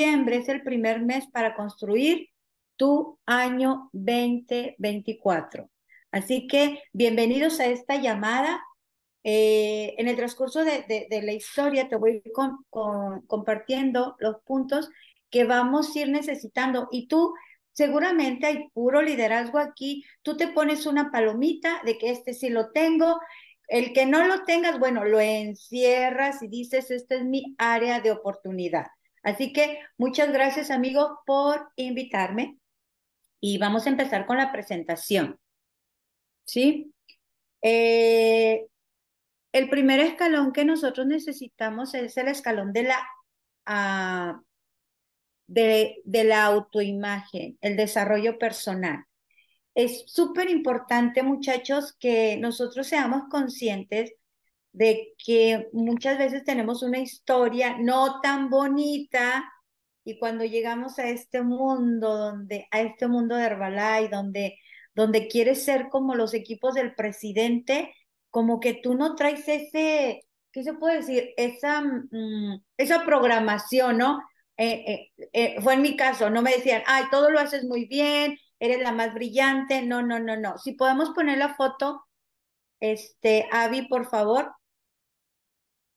es el primer mes para construir tu año 2024. Así que bienvenidos a esta llamada. Eh, en el transcurso de, la historia te voy compartiendo los puntos que vamos a ir necesitando. Y tú, seguramente hay puro liderazgo aquí. Tú te pones una palomita de que este sí lo tengo. El que no lo tengas, bueno, lo encierras y dices, esta es mi área de oportunidad. Así que muchas gracias amigos por invitarme y vamos a empezar con la presentación. ¿Sí? Eh, el primer escalón que nosotros necesitamos es el escalón de la, ah, de, de la autoimagen, el desarrollo personal. Es súper importante, muchachos, que nosotros seamos conscientes de que muchas veces tenemos una historia no tan bonita y cuando llegamos a este mundo donde a este mundo de Herbalife donde donde quieres ser como los equipos del presidente, como que tú no traes ese ¿qué se puede decir? esa mm, esa programación, ¿no? Eh, eh, eh, fue en mi caso, no me decían, ay, todo lo haces muy bien, eres la más brillante, no, no, no, no. Si podemos poner la foto, este, Avi, por favor,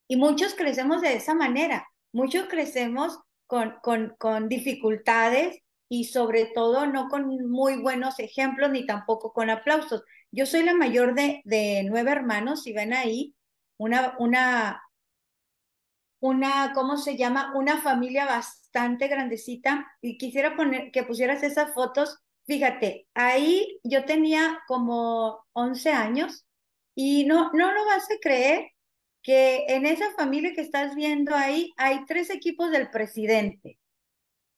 y muchos crecemos de esa manera, muchos crecemos con, con, dificultades y sobre todo no con muy buenos ejemplos ni tampoco con aplausos. Yo soy la mayor de, de nueve hermanos, y ven ahí, una, una, una, ¿cómo se llama? Una familia bastante grandecita y quisiera poner, que pusieras esas fotos. Fíjate, ahí yo tenía como 11 años y no, no lo vas a creer, que en esa familia que estás viendo ahí hay tres equipos del presidente,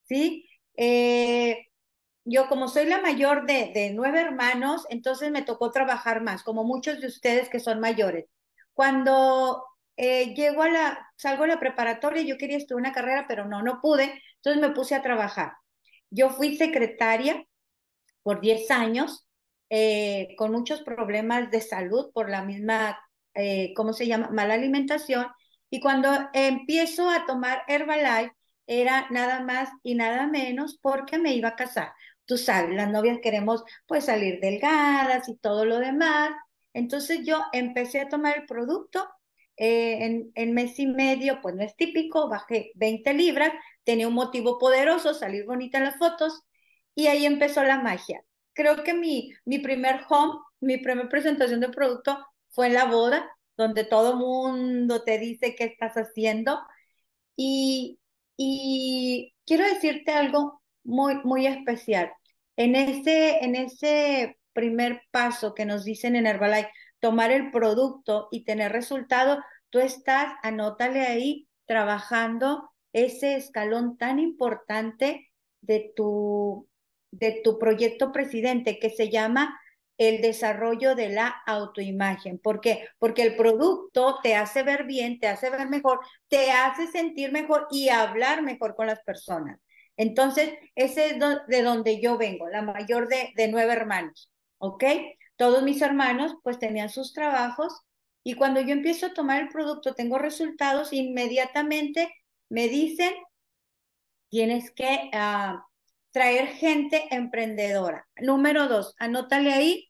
¿sí? Eh, yo como soy la mayor de, de nueve hermanos, entonces me tocó trabajar más, como muchos de ustedes que son mayores. Cuando eh, llego a la, salgo a la preparatoria, yo quería estudiar una carrera, pero no, no pude, entonces me puse a trabajar. Yo fui secretaria por diez años, eh, con muchos problemas de salud por la misma eh, ¿cómo se llama? Mala alimentación. Y cuando empiezo a tomar Herbalife, era nada más y nada menos porque me iba a casar. Tú sabes, las novias queremos pues salir delgadas y todo lo demás. Entonces yo empecé a tomar el producto. Eh, en, en mes y medio, pues no es típico, bajé 20 libras, tenía un motivo poderoso, salir bonita en las fotos, y ahí empezó la magia. Creo que mi, mi primer home, mi primera presentación de producto fue en la boda, donde todo mundo te dice qué estás haciendo. Y, quiero decirte algo muy, muy especial. En ese, en ese primer paso que nos dicen en Herbalife, tomar el producto y tener resultado, tú estás, anótale ahí, trabajando ese escalón tan importante de tu, de tu proyecto presidente que se llama el desarrollo de la autoimagen. ¿Por qué? Porque el producto te hace ver bien, te hace ver mejor, te hace sentir mejor y hablar mejor con las personas. Entonces, ese es de donde yo vengo, la mayor de, nueve hermanos, ¿ok? Todos mis hermanos pues tenían sus trabajos y cuando yo empiezo a tomar el producto, tengo resultados, inmediatamente me dicen, tienes que... Ah, traer gente emprendedora. Número dos, anótale ahí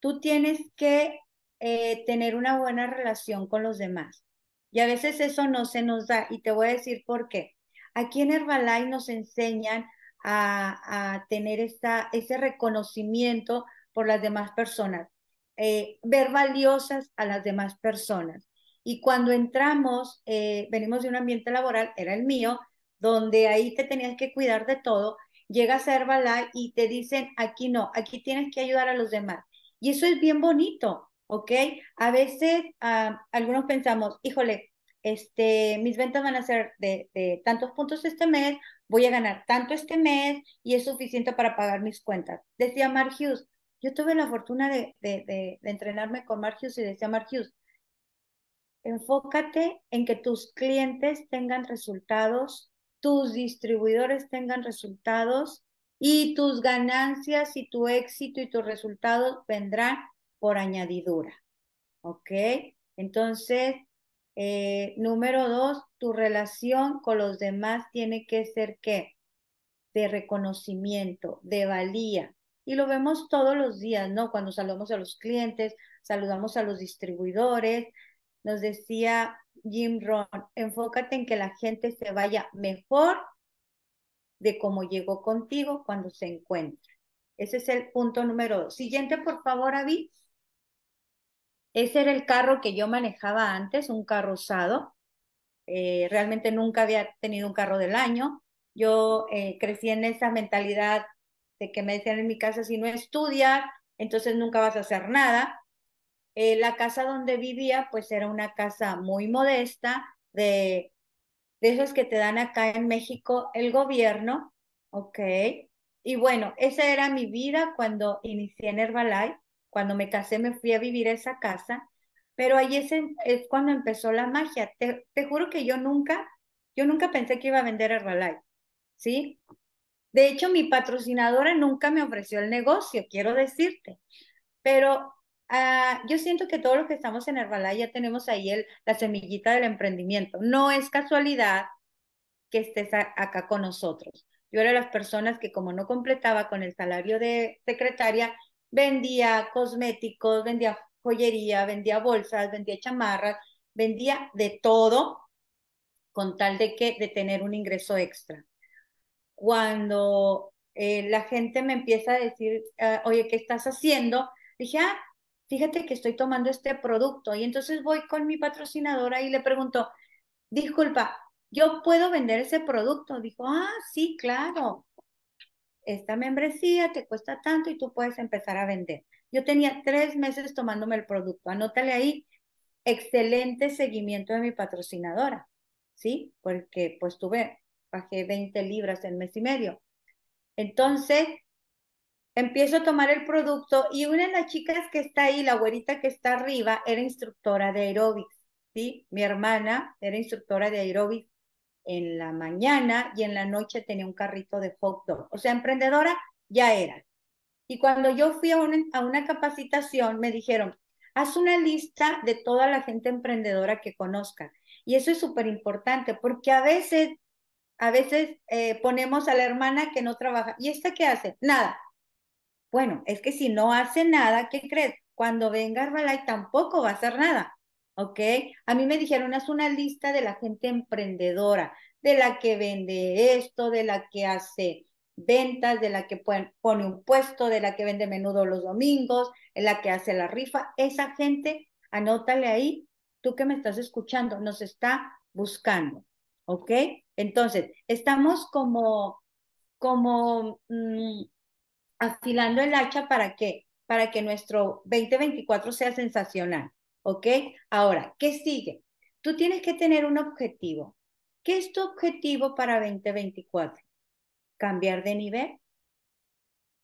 tú tienes que eh, tener una buena relación con los demás. Y a veces eso no se nos da. Y te voy a decir por qué. Aquí en Herbalife nos enseñan a, tener ese reconocimiento por las demás personas, eh, ver valiosas a las demás personas. Y cuando entramos, eh, venimos de un ambiente laboral, era el mío, donde ahí te tenías que cuidar de todo, llegas a Herbalife y te dicen, aquí no, aquí tienes que ayudar a los demás. Y eso es bien bonito, ¿ok? A veces algunos pensamos, híjole, este, mis ventas van a ser de, tantos puntos este mes, voy a ganar tanto este mes y es suficiente para pagar mis cuentas. Decía Mark Hughes, yo tuve la fortuna de, entrenarme con Mark Hughes y decía Mark Hughes, enfócate en que tus clientes tengan resultados, tus distribuidores tengan resultados y tus ganancias y tu éxito y tus resultados vendrán por añadidura. ¿Ok? Entonces, eh, número dos, tu relación con los demás tiene que ser qué? De reconocimiento, de valía. Y lo vemos todos los días, ¿no? Cuando saludamos a los clientes, saludamos a los distribuidores. Nos decía Jim Ron, enfócate en que la gente se vaya mejor de cómo llegó contigo cuando se encuentra. Ese es el punto número dos. Siguiente, por favor, Avi. Ese era el carro que yo manejaba antes, un carro usado. Eh, realmente nunca había tenido un carro del año. Yo eh, crecí en esa mentalidad de que me decían en mi casa, si no estudias, entonces nunca vas a hacer nada. Eh, la casa donde vivía, pues era una casa muy modesta, de de esos que te dan acá en México el gobierno, ¿ok? Y bueno, esa era mi vida cuando inicié en Herbalife, cuando me casé me fui a vivir a esa casa, pero ahí es, es cuando empezó la magia. Te, juro que yo nunca, yo nunca pensé que iba a vender Herbalife, ¿sí? De hecho, mi patrocinadora nunca me ofreció el negocio, quiero decirte, pero Ah, yo siento que todos los que estamos en Herbalaya ya tenemos ahí el, la semillita del emprendimiento. No es casualidad que estés acá con nosotros. Yo era de las personas que como no completaba con el salario de secretaria, vendía cosméticos, vendía joyería, vendía bolsas, vendía chamarras, vendía de todo con tal de que de tener un ingreso extra. Cuando eh, la gente me empieza a decir, ah, oye, ¿qué estás haciendo? Dije, ah, fíjate que estoy tomando este producto. Y entonces voy con mi patrocinadora y le pregunto, disculpa, ¿yo puedo vender ese producto? Dijo, ah, sí, claro. Esta membresía te cuesta tanto y tú puedes empezar a vender. Yo tenía tres meses tomándome el producto. Anótale ahí, excelente seguimiento de mi patrocinadora, ¿sí? Porque pues tuve, bajé 20 libras en mes y medio. Entonces, empiezo a tomar el producto y una de las chicas que está ahí, la güerita que está arriba, era instructora de aeróbics, ¿sí? Mi hermana era instructora de aeróbics en la mañana y en la noche tenía un carrito de hot dog. O sea, emprendedora ya era. Y cuando yo fui a una, capacitación, me dijeron, haz una lista de toda la gente emprendedora que conozca. Y eso es súper importante porque a veces, a veces eh, ponemos a la hermana que no trabaja. ¿Y esta qué hace? Nada bueno, es que si no hace nada, ¿qué crees? Cuando venga Herbalife tampoco va a hacer nada, ¿ok? A mí me dijeron, haz una lista de la gente emprendedora, de la que vende esto, de la que hace ventas, de la que pone un puesto, de la que vende menudo los domingos, de la que hace la rifa. Esa gente, anótale ahí, tú que me estás escuchando, nos está buscando, ¿ok? Entonces, estamos como, como, mm, afilando el hacha para qué? Para que nuestro 2024 sea sensacional, ¿ok? Ahora, ¿qué sigue? Tú tienes que tener un objetivo. ¿Qué es tu objetivo para 2024? Cambiar de nivel.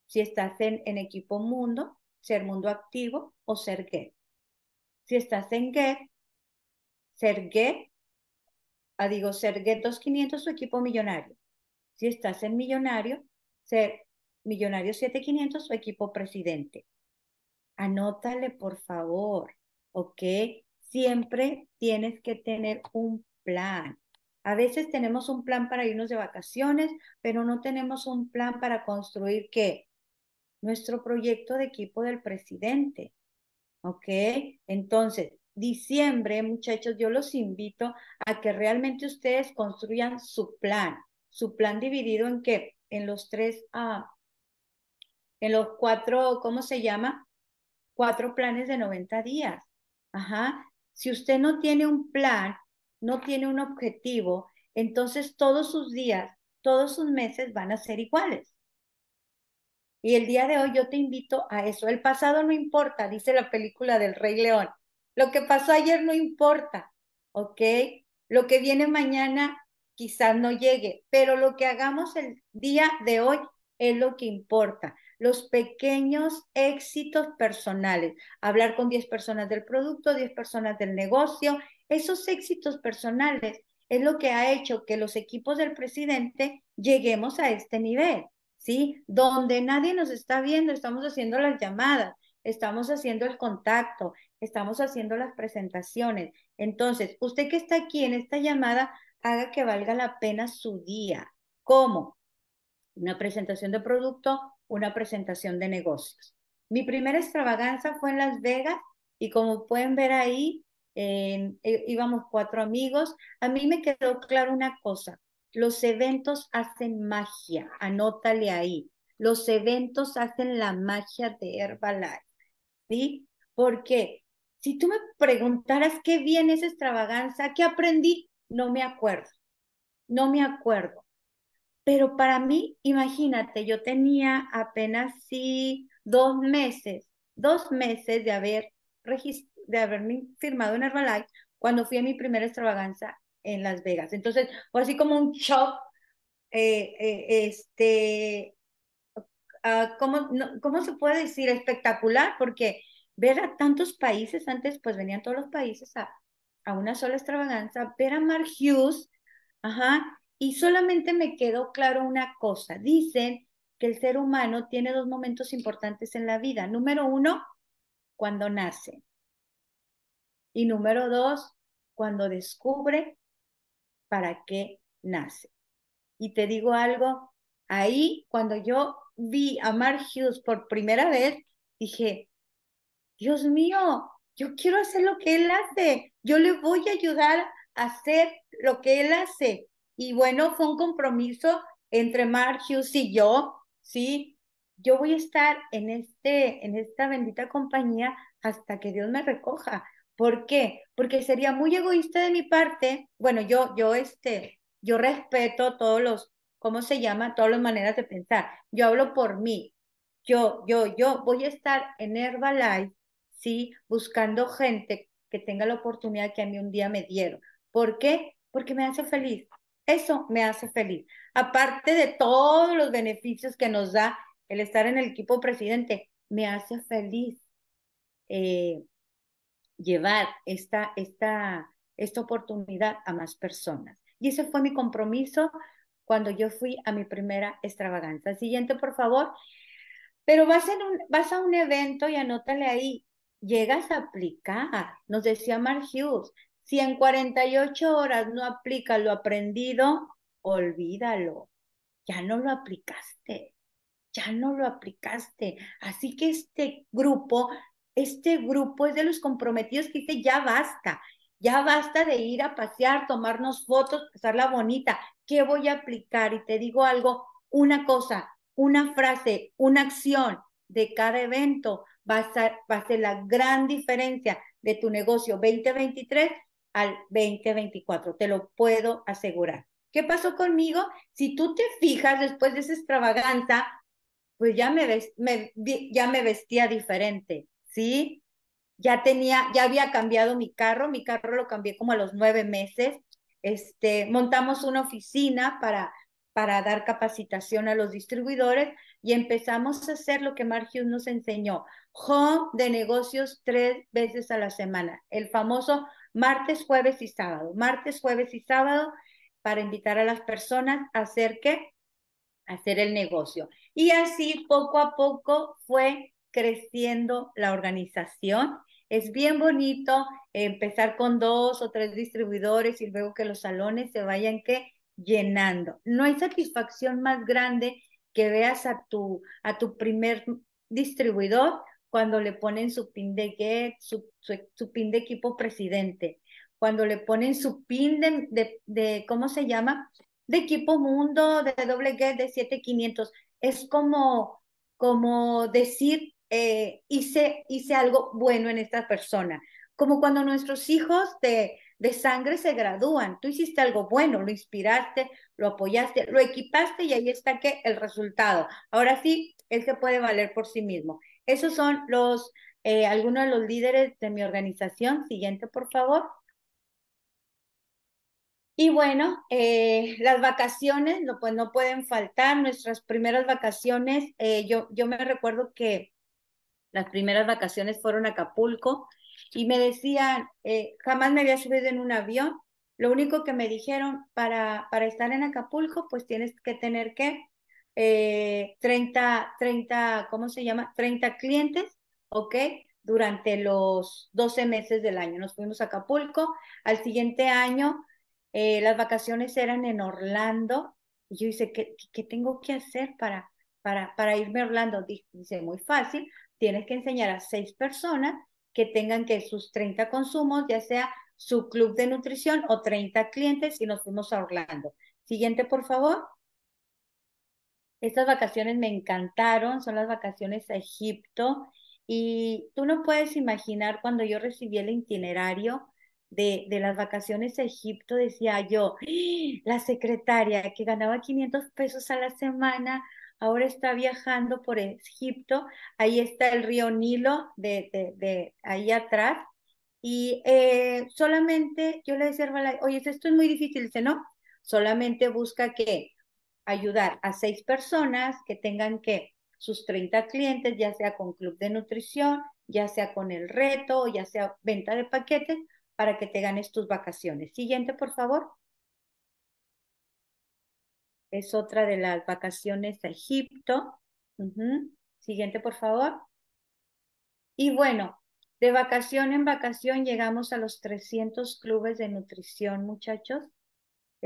Si estás en, equipo mundo, ser mundo activo o ser gay. Si estás en get, ser get, ah, digo, ser get 2500 o equipo millonario. Si estás en millonario, ser Millonarios 7500, su equipo presidente. Anótale, por favor, ¿ok? Siempre tienes que tener un plan. A veces tenemos un plan para irnos de vacaciones, pero no tenemos un plan para construir qué? Nuestro proyecto de equipo del presidente. ¿Ok? Entonces, diciembre, muchachos, yo los invito a que realmente ustedes construyan su plan. Su plan dividido en qué? En los tres a en los cuatro, ¿cómo se llama? Cuatro planes de 90 días. Ajá. Si usted no tiene un plan, no tiene un objetivo, entonces todos sus días, todos sus meses van a ser iguales. Y el día de hoy yo te invito a eso. El pasado no importa, dice la película del Rey León. Lo que pasó ayer no importa, ¿ok? Lo que viene mañana quizás no llegue, pero lo que hagamos el día de hoy es lo que importa los pequeños éxitos personales. Hablar con 10 personas del producto, 10 personas del negocio, esos éxitos personales es lo que ha hecho que los equipos del presidente lleguemos a este nivel, ¿sí? Donde nadie nos está viendo, estamos haciendo las llamadas, estamos haciendo el contacto, estamos haciendo las presentaciones. Entonces, usted que está aquí en esta llamada, haga que valga la pena su día. ¿Cómo? Una presentación de producto, una presentación de negocios. Mi primera extravaganza fue en Las Vegas y como pueden ver ahí, e, íbamos cuatro amigos. A mí me quedó claro una cosa, los eventos hacen magia, anótale ahí. Los eventos hacen la magia de Herbalife, ¿sí? Porque si tú me preguntaras qué bien esa extravaganza, qué aprendí, no me acuerdo, no me acuerdo. Pero para mí, imagínate, yo tenía apenas sí dos meses, dos meses de haber de haberme firmado en Herbalife cuando fui a mi primera extravaganza en Las Vegas. Entonces, fue así como un shock, eh, eh, este, ah, ¿cómo, ¿cómo se puede decir? Espectacular, porque ver a tantos países, antes pues venían todos los países a, a una sola extravaganza, ver a Mark Hughes, ajá, y solamente me quedó claro una cosa. Dicen que el ser humano tiene dos momentos importantes en la vida. Número uno, cuando nace. Y número dos, cuando descubre para qué nace. Y te digo algo, ahí cuando yo vi a Mark Hughes por primera vez, dije, Dios mío, yo quiero hacer lo que él hace, yo le voy a ayudar a hacer lo que él hace. Y bueno, fue un compromiso entre Mark Hughes y yo, ¿sí? Yo voy a estar en, este, en esta bendita compañía hasta que Dios me recoja. ¿Por qué? Porque sería muy egoísta de mi parte. Bueno, yo, yo, este, yo respeto todos los, ¿cómo se llama? Todas las maneras de pensar. Yo hablo por mí. Yo, yo, yo voy a estar en Herbalife, ¿sí? Buscando gente que tenga la oportunidad que a mí un día me dieron. ¿Por qué? Porque me hace feliz. Eso me hace feliz. Aparte de todos los beneficios que nos da el estar en el equipo presidente, me hace feliz eh, llevar esta, esta, esta oportunidad a más personas. Y ese fue mi compromiso cuando yo fui a mi primera extravaganza. Siguiente, por favor. Pero vas, un, vas a un evento y anótale ahí, llegas a aplicar. Nos decía Mark Hughes, si en 48 horas no aplica lo aprendido, olvídalo. Ya no lo aplicaste. Ya no lo aplicaste. Así que este grupo, este grupo es de los comprometidos que dice, ya basta. Ya basta de ir a pasear, tomarnos fotos, pasarla bonita. ¿Qué voy a aplicar? Y te digo algo, una cosa, una frase, una acción de cada evento va a, va a ser la gran diferencia de tu negocio 2023 al 2024, te lo puedo asegurar. ¿Qué pasó conmigo? Si tú te fijas después de esa extravaganza, pues ya me, ya me vestía diferente, ¿sí? Ya tenía, ya había cambiado mi carro, mi carro lo cambié como a los nueve meses, este, montamos una oficina para, para dar capacitación a los distribuidores y empezamos a hacer lo que Mark nos enseñó, home de negocios tres veces a la semana, el famoso martes, jueves y sábado, martes, jueves y sábado para invitar a las personas a hacer qué? hacer el negocio. Y así poco a poco fue creciendo la organización. Es bien bonito empezar con dos o tres distribuidores y luego que los salones se vayan llenando. No hay satisfacción más grande que veas a tu primer distribuidor cuando le ponen su pin de get, su, su, pin de equipo presidente, cuando le ponen su pin de, de, ¿cómo se llama? De equipo mundo, de doble get, de 7500. Es como, como decir, eh, hice, hice algo bueno en esta persona. Como cuando nuestros hijos de, de sangre se gradúan, tú hiciste algo bueno, lo inspiraste, lo apoyaste, lo equipaste y ahí está que el resultado. Ahora sí, él se puede valer por sí mismo. Esos son los eh, algunos de los líderes de mi organización. Siguiente, por favor. Y bueno, eh, las vacaciones, no, pues no pueden faltar. Nuestras primeras vacaciones, eh, yo, yo me recuerdo que las primeras vacaciones fueron a Acapulco y me decían, jamás me había subido en un avión. Lo único que me dijeron para, para estar en Acapulco, pues tienes que tener que 30, eh, 30, ¿cómo se llama? 30 clientes, ¿ok? Durante los 12 meses del año. Nos fuimos a Acapulco. Al siguiente año, eh, las vacaciones eran en Orlando. Y yo hice, ¿qué, qué tengo que hacer para, para, para irme a Orlando? Dice, muy fácil, tienes que enseñar a seis personas que tengan que sus 30 consumos, ya sea su club de nutrición o 30 clientes y nos fuimos a Orlando. Siguiente, por favor. Estas vacaciones me encantaron, son las vacaciones a Egipto y tú no puedes imaginar cuando yo recibí el itinerario de, las vacaciones a Egipto, decía yo, ¡Ah! la secretaria que ganaba 500 pesos a la semana, ahora está viajando por Egipto, ahí está el río Nilo de, ahí atrás, y eh, solamente yo le decía oye, esto es muy difícil, dice, no, solamente busca que ayudar a seis personas que tengan que sus 30 clientes, ya sea con club de nutrición, ya sea con el reto, ya sea venta de paquetes, para que te ganes tus vacaciones. Siguiente, por favor. Es otra de las vacaciones a Egipto. Siguiente, por favor. Y bueno, de vacación en vacación llegamos a los 300 clubes de nutrición, muchachos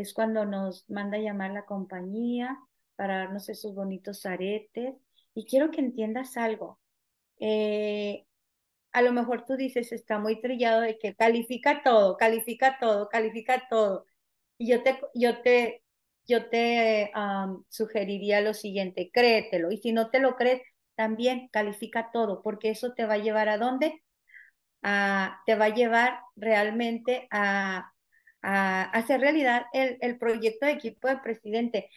es cuando nos manda a llamar la compañía para darnos esos bonitos aretes. Y quiero que entiendas algo. Eh, a lo mejor tú dices, está muy trillado de que califica todo, califica todo, califica todo. Y yo te, yo te, yo te sugeriría lo siguiente, créetelo. Y si no te lo crees, también califica todo, porque eso te va a llevar a dónde? te va a llevar realmente a a hacer realidad el, proyecto de equipo de presidente.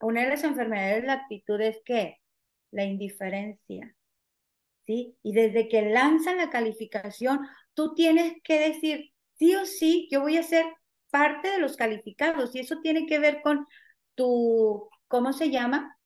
Una de las enfermedades de la actitud es que la indiferencia, ¿sí? Y desde que lanzan la calificación, tú tienes que decir, sí o sí, yo voy a ser parte de los calificados y eso tiene que ver con tu, ¿cómo se llama?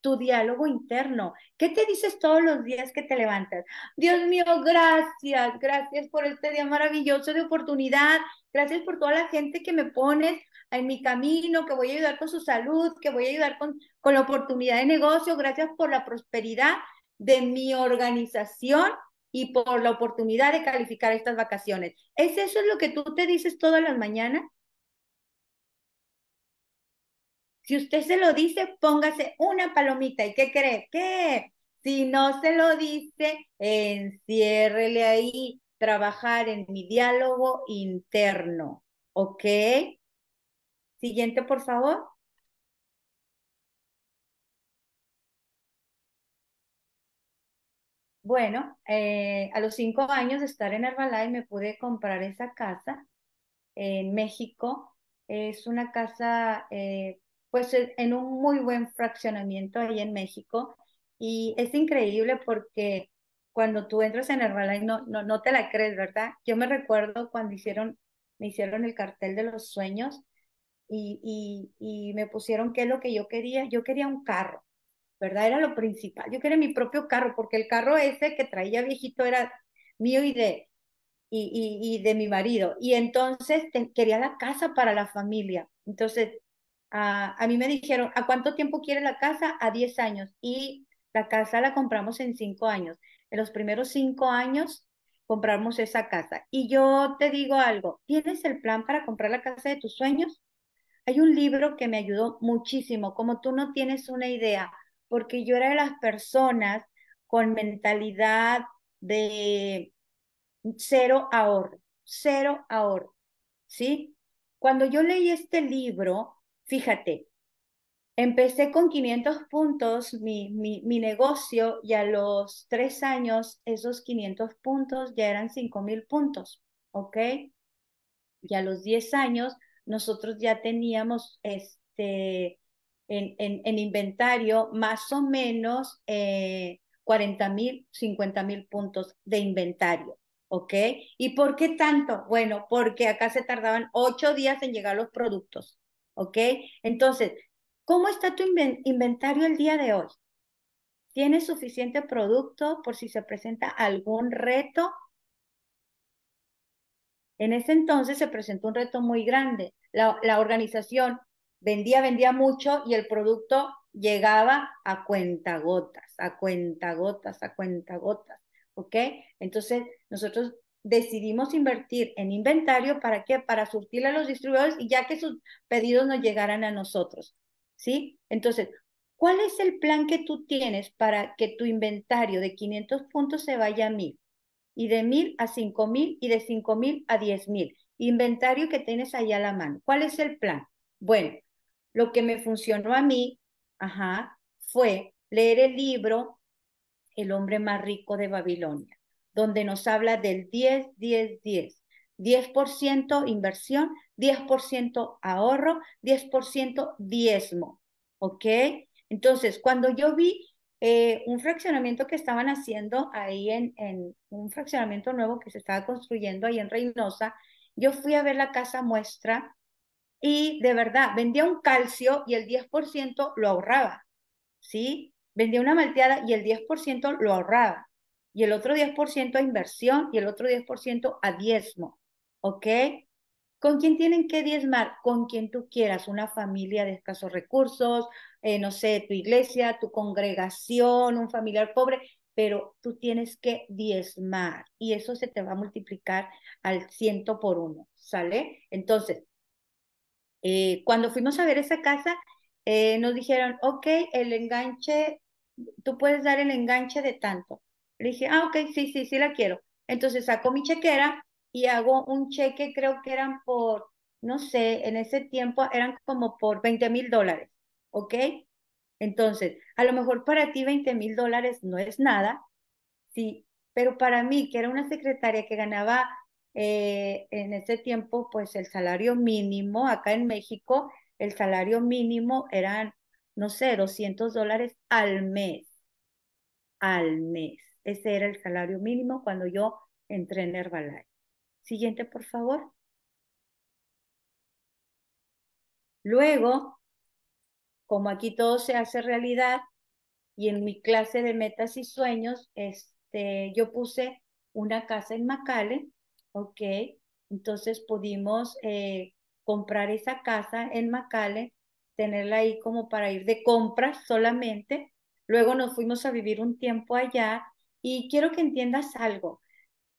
tu diálogo interno. ¿Qué te dices todos los días que te levantas? Dios mío, gracias, gracias por este día maravilloso de oportunidad, gracias por toda la gente que me pones en mi camino, que voy a ayudar con su salud, que voy a ayudar con, con la oportunidad de negocio, gracias por la prosperidad de mi organización y por la oportunidad de calificar estas vacaciones. ¿Es eso lo que tú te dices todas las mañanas? Si usted se lo dice, póngase una palomita. ¿Y qué cree? ¿Qué? Si no se lo dice, enciérrele ahí, trabajar en mi diálogo interno. ¿Ok? Siguiente, por favor. Bueno, eh, a los cinco años de estar en Herbalife me pude comprar esa casa en México. Es una casa eh, pues en un muy buen fraccionamiento ahí en México. Y es increíble porque cuando tú entras en Herbalife no, no, no te la crees, ¿verdad? Yo me recuerdo cuando hicieron, me hicieron el cartel de los sueños y, y, y me pusieron qué es lo que yo quería. Yo quería un carro, ¿verdad? Era lo principal. Yo quería mi propio carro porque el carro ese que traía viejito era mío y de, y, y, de mi marido. Y entonces quería la casa para la familia. Entonces Ah, a, mí me dijeron, ¿a cuánto tiempo quiere la casa? A 10 años. Y la casa la compramos en 5 años. En los primeros 5 años compramos esa casa. Y yo te digo algo, ¿tienes el plan para comprar la casa de tus sueños? Hay un libro que me ayudó muchísimo, como tú no tienes una idea, porque yo era de las personas con mentalidad de cero ahorro, cero ahorro, ¿sí? Cuando yo leí este libro, Fíjate, empecé con 500 puntos mi, negocio y a los tres años esos 500 puntos ya eran 5.000 puntos, ¿ok? Y a los 10 años nosotros ya teníamos este, en, inventario más o menos eh, 40 mil, 50 mil puntos de inventario. ¿Ok? ¿Y por qué tanto? Bueno, porque acá se tardaban ocho días en llegar los productos. ¿ok? Entonces, ¿cómo está tu inventario el día de hoy? ¿Tienes suficiente producto por si se presenta algún reto? En ese entonces se presentó un reto muy grande. La, organización vendía, vendía mucho y el producto llegaba a cuentagotas, a cuentagotas, a cuentagotas, ¿ok? Entonces nosotros decidimos invertir en inventario para qué? Para surtirle a los distribuidores y ya que sus pedidos no llegaran a nosotros, ¿sí? Entonces, ¿cuál es el plan que tú tienes para que tu inventario de 500 puntos se vaya a 1000 y de 1000 a 5000 y de 5000 a 10000? Inventario que tienes allá a la mano. ¿Cuál es el plan? Bueno, lo que me funcionó a mí, ajá, fue leer el libro El hombre más rico de Babilonia donde nos habla del 10, 10, 10. 10% inversión, 10% ahorro, 10% diezmo. ¿Ok? Entonces, cuando yo vi eh, un fraccionamiento que estaban haciendo ahí en, en, un fraccionamiento nuevo que se estaba construyendo ahí en Reynosa, yo fui a ver la casa muestra y de verdad vendía un calcio y el 10% lo ahorraba. ¿Sí? Vendía una malteada y el 10% lo ahorraba y el otro 10% a inversión y el otro 10% a diezmo, ¿ok? ¿Con quién tienen que diezmar? Con quien tú quieras, una familia de escasos recursos, eh, no sé, tu iglesia, tu congregación, un familiar pobre, pero tú tienes que diezmar y eso se te va a multiplicar al ciento por uno, ¿sale? Entonces, eh, cuando fuimos a ver esa casa, eh, nos dijeron, ok, el enganche, tú puedes dar el enganche de tanto. Le dije, ah, ok, sí, sí, sí la quiero. Entonces saco mi chequera y hago un cheque, creo que eran por, no sé, en ese tiempo eran como por 20 mil dólares, ¿ok? Entonces, a lo mejor para ti 20 mil dólares no es nada, sí, pero para mí, que era una secretaria que ganaba eh, en ese tiempo, pues el salario mínimo, acá en México, el salario mínimo eran, no sé, 200 dólares al mes, al mes. Ese era el salario mínimo cuando yo entré en Herbalife. Siguiente, por favor. Luego, como aquí todo se hace realidad, y en mi clase de metas y sueños, este, yo puse una casa en Macale, ¿ok? Entonces pudimos eh, comprar esa casa en Macale, tenerla ahí como para ir de compras solamente. Luego nos fuimos a vivir un tiempo allá y quiero que entiendas algo.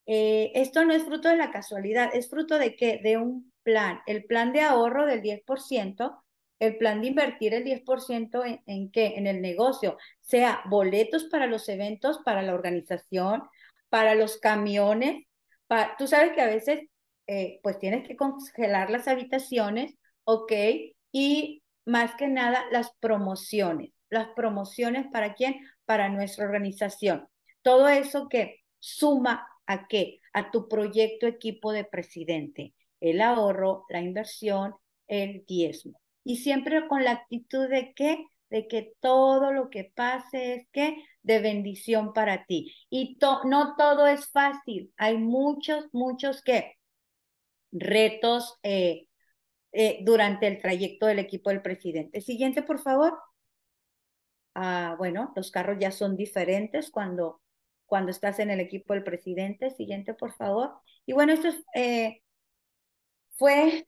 Eh, esto no es fruto de la casualidad, es fruto de qué? De un plan. El plan de ahorro del 10%, el plan de invertir el 10% en, qué? En el negocio, sea boletos para los eventos, para la organización, para los camiones. tú sabes que a veces eh, pues tienes que congelar las habitaciones, ¿ok? Y más que nada las promociones. Las promociones para quién? Para nuestra organización. Todo eso que suma a qué? A tu proyecto equipo de presidente, el ahorro, la inversión, el diezmo. Y siempre con la actitud de que de que todo lo que pase es que de bendición para ti. Y no todo es fácil, hay muchos, muchos que retos eh, eh, durante el trayecto del equipo del presidente. Siguiente, por favor. Ah, bueno, los carros ya son diferentes cuando cuando estás en el equipo del presidente. Siguiente, por favor. Y bueno, esto eh, fue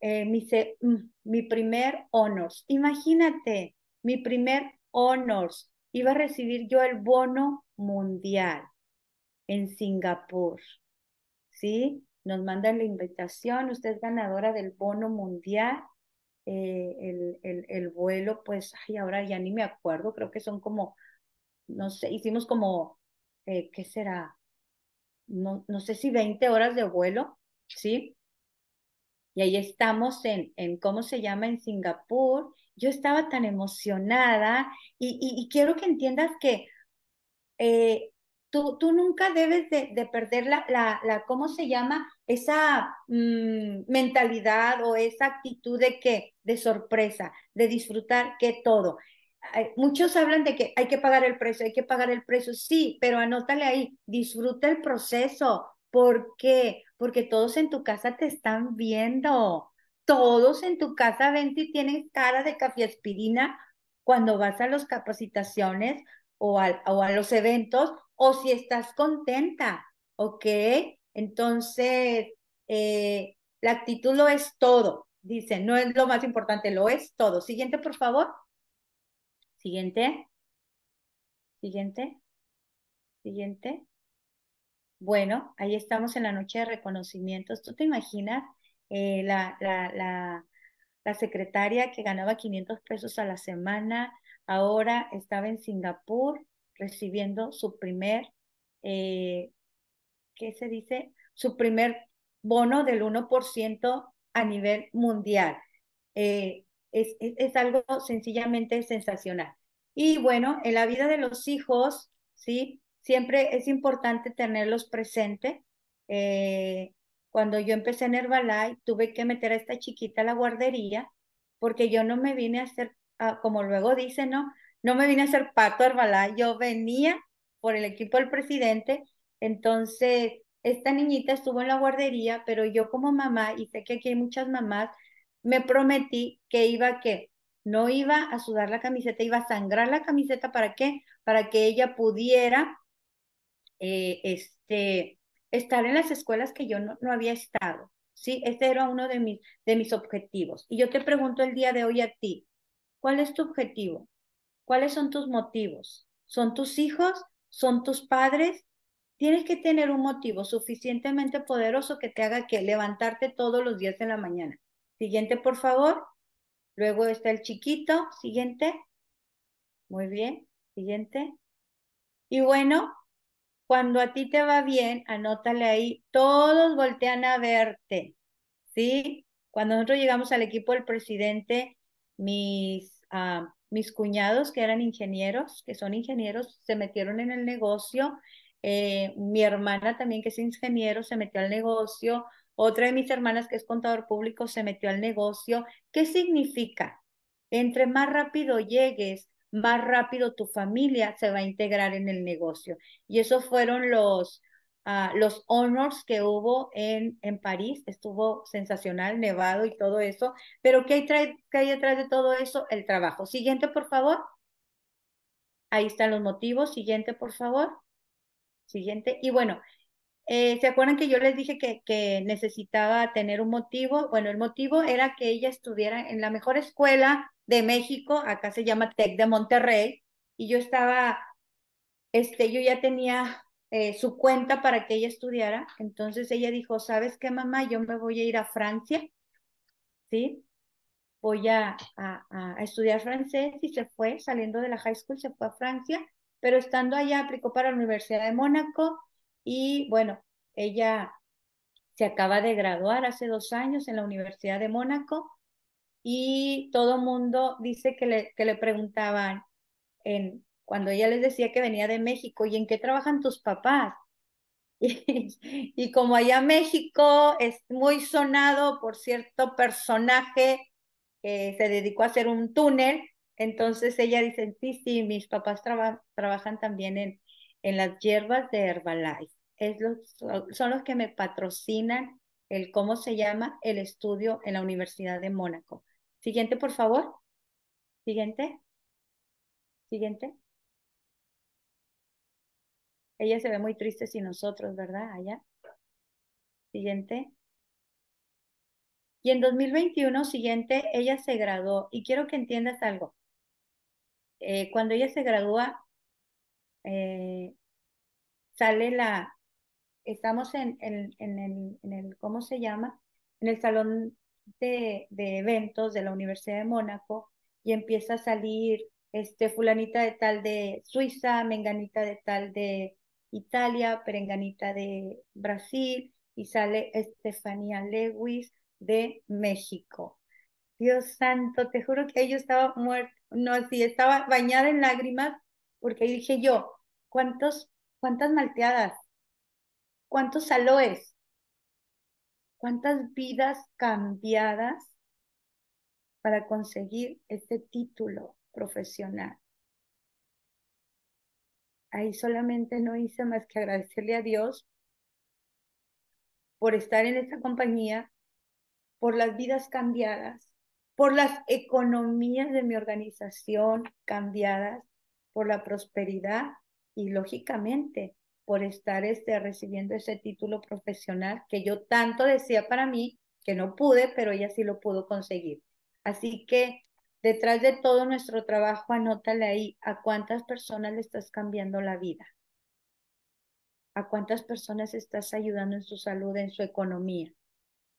eh, mi, mm, mi primer honors. Imagínate, mi primer honors. Iba a recibir yo el bono mundial en Singapur. ¿Sí? Nos mandan la invitación, usted es ganadora del bono mundial. Eh, el, el, el, vuelo, pues, ay, ahora ya ni me acuerdo, creo que son como, no sé, hicimos como eh, ¿qué será? No, sé si 20 horas de vuelo, ¿sí? Y ahí estamos en, en, ¿cómo se llama? En Singapur. Yo estaba tan emocionada y, quiero que entiendas que eh, tú, nunca debes de, perder la, ¿cómo se llama? Esa mm, mentalidad o esa actitud de que, de sorpresa, de disfrutar que todo muchos hablan de que hay que pagar el precio, hay que pagar el precio, sí, pero anótale ahí, disfruta el proceso. ¿Por qué? Porque todos en tu casa te están viendo. Todos en tu casa ven y tienen cara de cafiaspirina cuando vas a las capacitaciones o, a los eventos o si estás contenta, ¿ok? Entonces, eh, la actitud lo es todo, dice, no es lo más importante, lo es todo. Siguiente, por favor. Siguiente. Siguiente. Siguiente. Bueno, ahí estamos en la noche de reconocimientos. ¿Tú te imaginas eh, la, la, la, la secretaria que ganaba 500 pesos a la semana, ahora estaba en Singapur recibiendo su primer, eh, ¿qué se dice? Su primer bono del 1% a nivel mundial. Eh, es, es, algo sencillamente sensacional. Y bueno, en la vida de los hijos, ¿sí? Siempre es importante tenerlos presente. Eh, cuando yo empecé en Herbalife, tuve que meter a esta chiquita a la guardería porque yo no me vine a hacer, ah, como luego dicen, ¿no? No me vine a hacer pato Herbalife, yo venía por el equipo del presidente. Entonces, esta niñita estuvo en la guardería, pero yo como mamá, y sé que aquí hay muchas mamás, me prometí que iba que no iba a sudar la camiseta, iba a sangrar la camiseta, ¿para qué? Para que ella pudiera eh, este, estar en las escuelas que yo no, había estado, ¿sí? Este era uno de mis, de mis objetivos. Y yo te pregunto el día de hoy a ti, ¿cuál es tu objetivo? ¿Cuáles son tus motivos? ¿Son tus hijos? ¿Son tus padres? Tienes que tener un motivo suficientemente poderoso que te haga que levantarte todos los días de la mañana. Siguiente, por favor. Luego está el chiquito. Siguiente. Muy bien. Siguiente. Y bueno, cuando a ti te va bien, anótale ahí, todos voltean a verte. ¿Sí? Cuando nosotros llegamos al equipo del presidente, mis, ah, mis cuñados que eran ingenieros, que son ingenieros, se metieron en el negocio. Eh, mi hermana también, que es ingeniero, se metió al negocio. Otra de mis hermanas que es contador público se metió al negocio. ¿Qué significa? Entre más rápido llegues, más rápido tu familia se va a integrar en el negocio. Y esos fueron los, ah, los honors que hubo en, en París. Estuvo sensacional, nevado y todo eso. Pero hay, ¿qué hay detrás de todo eso? El trabajo. Siguiente, por favor. Ahí están los motivos. Siguiente, por favor. Siguiente. Y bueno, eh, ¿Se acuerdan que yo les dije que, que, necesitaba tener un motivo? Bueno, el motivo era que ella estuviera en la mejor escuela de México, acá se llama TEC de Monterrey, y yo estaba, este, yo ya tenía eh, su cuenta para que ella estudiara, entonces ella dijo, ¿sabes qué, mamá? Yo me voy a ir a Francia, ¿sí? Voy a, a, a estudiar francés y se fue, saliendo de la high school, se fue a Francia, pero estando allá aplicó para la Universidad de Mónaco, y bueno, ella se acaba de graduar hace dos años en la Universidad de Mónaco y todo el mundo dice que le, que le preguntaban en, cuando ella les decía que venía de México, ¿y en qué trabajan tus papás? Y, como allá México es muy sonado por cierto personaje que se dedicó a hacer un túnel, entonces ella dice, sí, sí, mis papás trabajan también en, en las hierbas de Herbalife es los, son los que me patrocinan el, ¿cómo se llama? El estudio en la Universidad de Mónaco. Siguiente, por favor. Siguiente. Siguiente. Ella se ve muy triste sin nosotros, ¿verdad? Allá. Siguiente. Y en 2021, siguiente, ella se graduó. Y quiero que entiendas algo. Eh, cuando ella se gradúa, eh, sale la, estamos en, el, en, el, ¿cómo se llama? En el salón de, eventos de la Universidad de Mónaco y empieza a salir este, fulanita de tal de Suiza, menganita de tal de Italia, perenganita de Brasil y sale Estefanía Lewis de México. Dios santo, te juro que yo estaba muerta, no, sí, estaba bañada en lágrimas porque dije yo, ¿cuántos, ¿cuántas malteadas? ¿Cuántos aloes? ¿Cuántas vidas cambiadas para conseguir este título profesional? Ahí solamente no hice más que agradecerle a Dios por estar en esta compañía, por las vidas cambiadas, por las economías de mi organización cambiadas, por la prosperidad y lógicamente por estar este, recibiendo ese título profesional que yo tanto decía para mí que no pude, pero ella sí lo pudo conseguir. Así que detrás de todo nuestro trabajo, anótale ahí a cuántas personas le estás cambiando la vida, a cuántas personas estás ayudando en su salud, en su economía,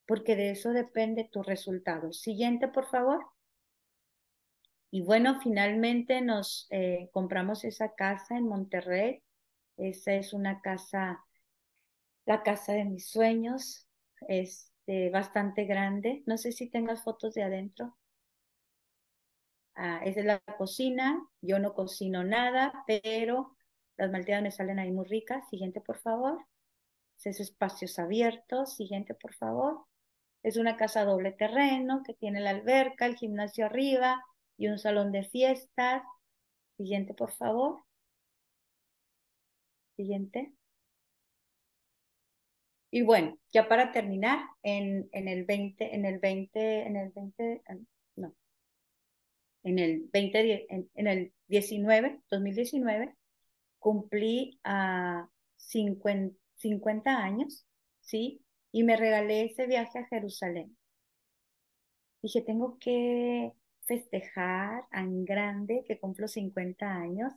porque de eso depende tu resultado. Siguiente, por favor. Y bueno, finalmente nos eh, compramos esa casa en Monterrey esa es una casa, la casa de mis sueños, este, bastante grande. No sé si tengas fotos de adentro. Ah, esa es la cocina. Yo no cocino nada, pero las malteadas me salen ahí muy ricas. Siguiente, por favor. Es espacios abiertos. Siguiente, por favor. Es una casa doble terreno que tiene la alberca, el gimnasio arriba y un salón de fiestas. Siguiente, por favor. Siguiente. Y bueno, ya para terminar, en, en el 20, en el 20, en el 20, no, en el 20, en, el 19, 2019, cumplí a 50, 50 años, ¿sí? Y me regalé ese viaje a Jerusalén. Dije, tengo que festejar en grande que cumplo 50 años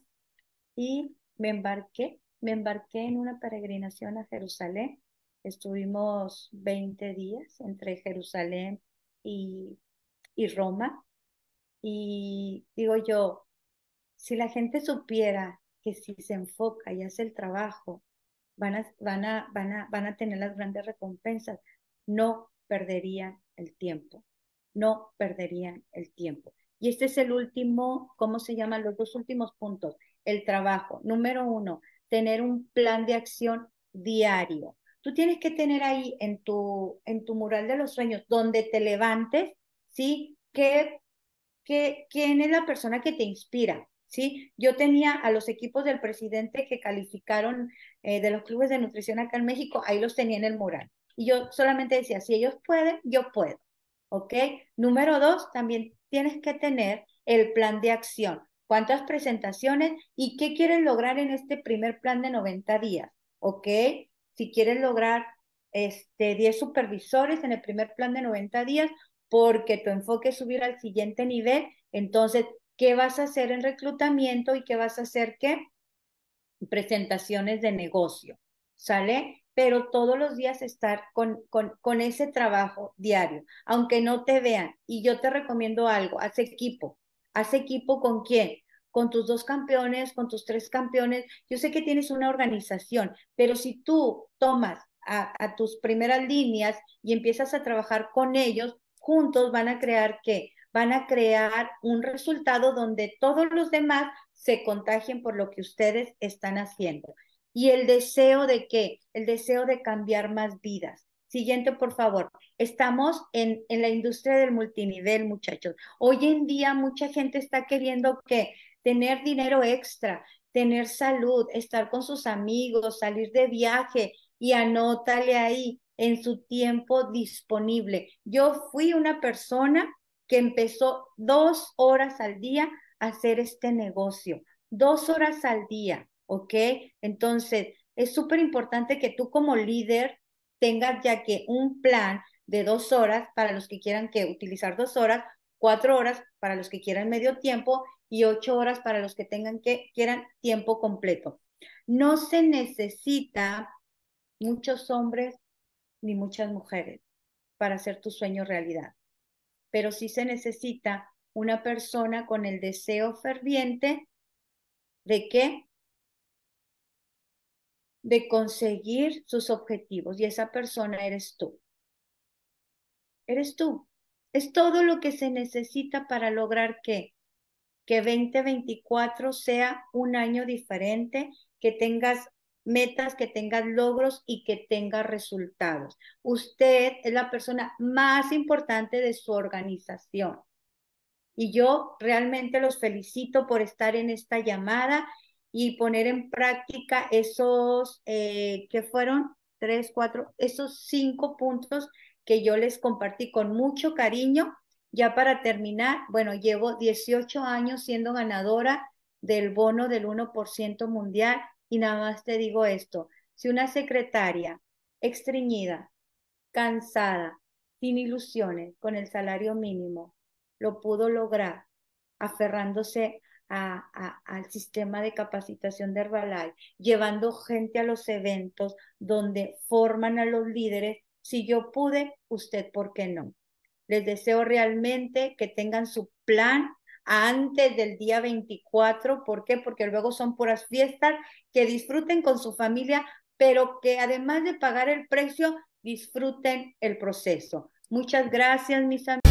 y me embarqué me embarqué en una peregrinación a Jerusalén. Estuvimos 20 días entre Jerusalén y, Roma. Y digo yo, si la gente supiera que si se enfoca y hace el trabajo, van van a, a, van a tener las grandes recompensas, no perderían el tiempo, no perderían el tiempo. Y este es el último, ¿cómo se llaman los dos últimos puntos? El trabajo. Número uno, tener un plan de acción diario. Tú tienes que tener ahí en tu, en tu mural de los sueños, donde te levantes, ¿sí? ¿Qué, qué, ¿Quién es la persona que te inspira? ¿Sí? Yo tenía a los equipos del presidente que calificaron eh, de los clubes de nutrición acá en México, ahí los tenía en el mural. Y yo solamente decía, si ellos pueden, yo puedo. ¿Ok? Número dos, también tienes que tener el plan de acción cuántas presentaciones y qué quieren lograr en este primer plan de 90 días, ¿ok? Si quieren lograr este, 10 supervisores en el primer plan de 90 días, porque tu enfoque es subir al siguiente nivel, entonces, ¿qué vas a hacer en reclutamiento y qué vas a hacer qué? Presentaciones de negocio, ¿sale? Pero todos los días estar con, con, con ese trabajo diario, aunque no te vean. Y yo te recomiendo algo, haz equipo, haz equipo con quién, con tus dos campeones, con tus tres campeones. Yo sé que tienes una organización, pero si tú tomas a, tus primeras líneas y empiezas a trabajar con ellos, juntos van a crear qué? Van a crear un resultado donde todos los demás se contagien por lo que ustedes están haciendo. Y el deseo de qué? El deseo de cambiar más vidas. Siguiente, por favor. Estamos en, la industria del multinivel, muchachos. Hoy en día mucha gente está queriendo que tener dinero extra, tener salud, estar con sus amigos, salir de viaje y anótale ahí en su tiempo disponible. Yo fui una persona que empezó dos horas al día a hacer este negocio, dos horas al día, ¿ok? Entonces, es súper importante que tú como líder tenga ya que un plan de dos horas para los que quieran que utilizar dos horas, cuatro horas para los que quieran medio tiempo y ocho horas para los que tengan que quieran tiempo completo. No se necesita muchos hombres ni muchas mujeres para hacer tu sueño realidad, pero sí se necesita una persona con el deseo ferviente de que de conseguir sus objetivos y esa persona eres tú. Eres tú. Es todo lo que se necesita para lograr que que 2024 sea un año diferente, que tengas metas, que tengas logros y que tengas resultados. Usted es la persona más importante de su organización. Y yo realmente los felicito por estar en esta llamada y poner en práctica esos eh, que fueron tres, cuatro, esos cinco puntos que yo les compartí con mucho cariño. Ya para terminar, bueno, llevo 18 años siendo ganadora del bono del 1% mundial y nada más te digo esto, si una secretaria extrañida, cansada, sin ilusiones, con el salario mínimo, lo pudo lograr aferrándose al sistema de capacitación de Herbalife, llevando gente a los eventos donde forman a los líderes. Si yo pude, usted, ¿por qué no? Les deseo realmente que tengan su plan antes del día 24. ¿Por qué? Porque luego son puras fiestas, que disfruten con su familia, pero que además de pagar el precio, disfruten el proceso. Muchas gracias, mis amigos.